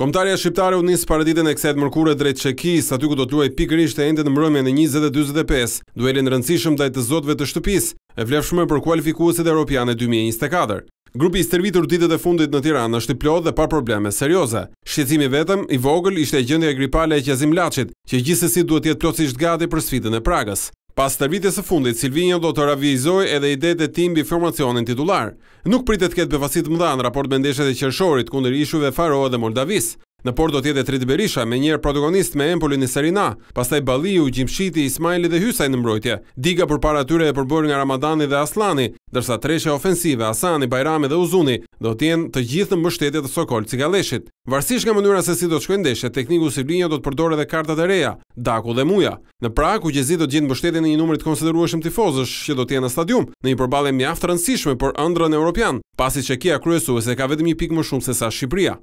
Komtarja shqiptare u nis paraditën e kësaj mërkure drejt Çekis, aty ku do të luajë pikërisht e endet në mbrëmjen e 20 duelin rëndësishëm ndaj të zotëve të shtëpisë, e vlefshme për kualifikuesit evropianë 2024. Grupi i stërvitur ditët e fundit në Tiranë është i plotë dhe pa probleme serioze. Shqecimi vetëm i vogël ishte gjendja gripale e Qazim Laçit, që gjithsesi duhet të jetë plotësisht gati për sfidën e Pragës. Pas të vitës së fundit, Silvinio do të ravizoj edhe idetë tim mbi formacionin titullar. Nuk pritet të ketë befasit më mëdha në raport me ndeshjet e qershorit kundër ishujve Faroa dhe Moldavis. Në port do të jetë Trit Berisha, me njerë protagonist me Empoli në Serina, pastaj Balliu, Gjimshiti, Ismaili dhe Hysaj në mbrojtje. Diga përpara tyre e përbër nga Ramadani dhe Aslani, dërsa treqe ofensive Asani, Bajrami dhe Uzuni do tjenë të gjithë në mështetit të Sokol Cigaleshit. Varsish nga mënyra se si do të shkojndeshe, tekniku Sirbinja do të përdore dhe kartat e reja, Daku dhe Muja. Në praku, gjezi do të gjithë në në një numërit konsideruashem tifozësh që do tjenë në stadium, në një përbale mjaftë rëndësishme për ëndrën e Europian, pasi që kia kryesu e se ka vetëm një pikë më shumë se sa Shqipria.